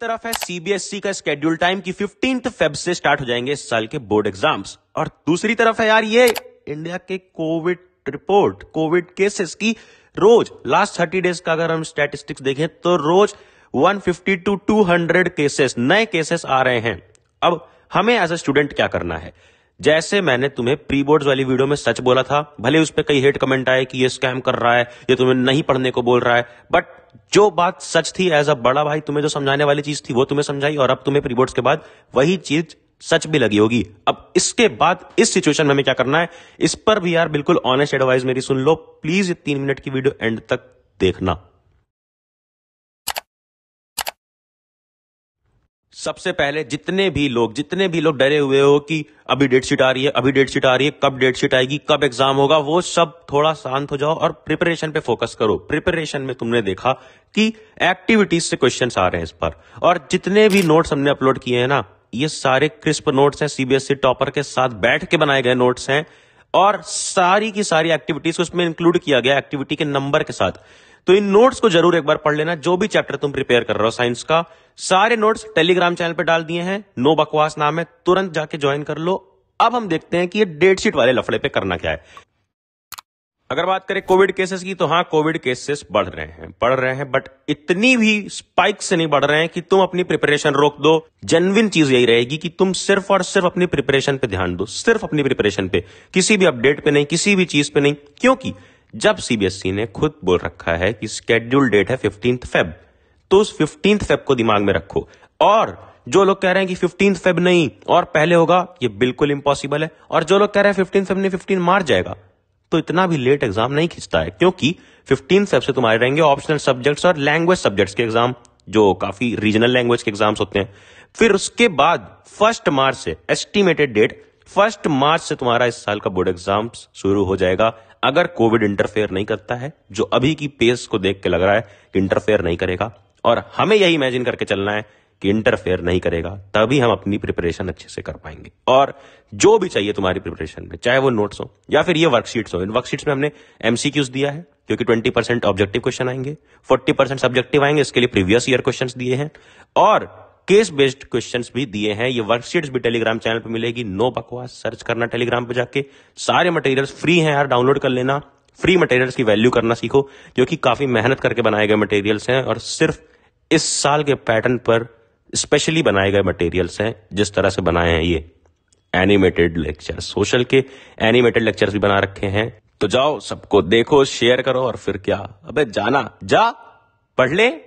तरफ है CBSE e का स्केड्यूल टाइम की फिफ्टीन फेब से स्टार्ट हो जाएंगे इस साल के बोर्ड एग्जाम्स और दूसरी तरफ है यार ये इंडिया के कोविड रिपोर्ट कोविड केसेस की रोज लास्ट थर्टी डेज का अगर हम स्टैटिस्टिक्स देखें तो रोज 150 टू 200 केसेस नए केसेस आ रहे हैं अब हमें एज ए स्टूडेंट क्या करना है जैसे मैंने तुम्हें प्री बोर्ड वाली वीडियो में सच बोला था भले उस पर कई हेट कमेंट आए कि ये स्कैम कर रहा है ये तुम्हें नहीं पढ़ने को बोल रहा है बट जो बात सच थी एज अ बड़ा भाई तुम्हें जो समझाने वाली चीज थी वो तुम्हें समझाई और अब तुम्हें प्री बोर्ड के बाद वही चीज सच भी लगी होगी अब इसके बाद इस सिचुएशन में हमें क्या करना है इस पर भी यार बिल्कुल ऑनेस्ट एडवाइस मेरी सुन लो प्लीज तीन मिनट की वीडियो एंड तक देखना सबसे पहले जितने भी लोग जितने भी लोग डरे हुए हो कि अभी डेट शीट आ रही है अभी डेट शीट आ रही है कब डेट शीट आएगी कब एग्जाम होगा वो सब थोड़ा शांत हो जाओ और प्रिपरेशन पे फोकस करो प्रिपरेशन में तुमने देखा कि एक्टिविटीज से क्वेश्चन आ रहे हैं इस पर और जितने भी नोट्स हमने अपलोड किए हैं ना ये सारे क्रिस्प नोट्स हैं सीबीएसई टॉपर e के साथ बैठ के बनाए गए नोट्स हैं और सारी की सारी एक्टिविटीज को इसमें इंक्लूड किया गया एक्टिविटी के नंबर के साथ तो इन नोट्स को जरूर एक बार पढ़ लेना जो भी चैप्टर तुम प्रिपेयर कर रहे हो साइंस का सारे नोट्स टेलीग्राम चैनल पर डाल दिए हैं नो बकवास नाम है तुरंत जाके ज्वाइन कर लो अब हम देखते हैं कि ये डेट शीट वाले लफड़े पे करना क्या है अगर बात करें कोविड केसेस की तो हाँ कोविड केसेस बढ़ रहे हैं बढ़ रहे हैं बट इतनी भी स्पाइक से नहीं बढ़ रहे हैं कि तुम अपनी प्रिपरेशन रोक दो जेनविन चीज यही रहेगी कि तुम सिर्फ और सिर्फ अपनी प्रिपरेशन पे ध्यान दो सिर्फ अपनी प्रिपरेशन पे किसी भी अपडेट पे नहीं किसी भी चीज पे नहीं क्योंकि जब सीबीएसई e ने खुद बोल रखा है कि स्केड्यूल डेट है फिफ्टींथ फेब तो उस फिफ्टींथ फेब को दिमाग में रखो और जो लोग कह रहे हैं कि फिफ्टीन फेब नहीं और पहले होगा ये बिल्कुल इम्पॉसिबल है और जो लोग कह रहे हैं फिफ्टीन फेब नहीं फिफ्टीन मार जाएगा तो इतना भी लेट एग्जाम नहीं खींचता है क्योंकि फिफ्टीन से तुम्हारे रहेंगे ऑप्शनल सब्जेक्ट्स और लैंग्वेज सब्जेक्ट्स के एग्जाम जो काफी रीजनल लैंग्वेज के एग्जाम्स होते हैं फिर उसके बाद फर्स्ट मार्च से एस्टिमेटेड डेट फर्स्ट मार्च से तुम्हारा इस साल का बोर्ड एग्जाम शुरू हो जाएगा अगर कोविड इंटरफेयर नहीं करता है जो अभी की पेस को देख के लग रहा है कि इंटरफेयर नहीं करेगा और हमें यही इमेजिन करके चलना है कि इंटरफेयर नहीं करेगा तभी हम अपनी प्रिपरेशन अच्छे से कर पाएंगे और जो भी चाहिए तुम्हारी प्रिपरेशन में चाहे वो नोट्स हो या फिर ये वर्कशीट्स हो इन वर्कशीट्स में हमने एमसीक्यूज दिया है क्योंकि 20 परसेंट ऑब्जेक्टिव क्वेश्चन आएंगे 40 परसेंट सब्जेक्टिव आएंगे इसके लिए प्रीवियस ईयर क्वेश्चन दिए हैं और केस बेस्ड क्वेश्चन भी दिए हैं ये वर्कशीट्स भी टेलीग्राम चैनल पर मिलेगी नो बकवास सर्च करना टेलीग्राम पर जाके सारे मटेरियल फ्री हैं यार डाउनलोड कर लेना फ्री मटेरियल्स की वैल्यू करना सीखो जो कि काफी मेहनत करके बनाए गए मटेरियल्स हैं और सिर्फ इस साल के पैटर्न पर स्पेशली बनाए गए मटेरियल्स हैं जिस तरह से बनाए हैं ये एनिमेटेड लेक्चर सोशल के एनिमेटेड लेक्चर्स भी बना रखे हैं तो जाओ सबको देखो शेयर करो और फिर क्या अबे जाना जा पढ़ ले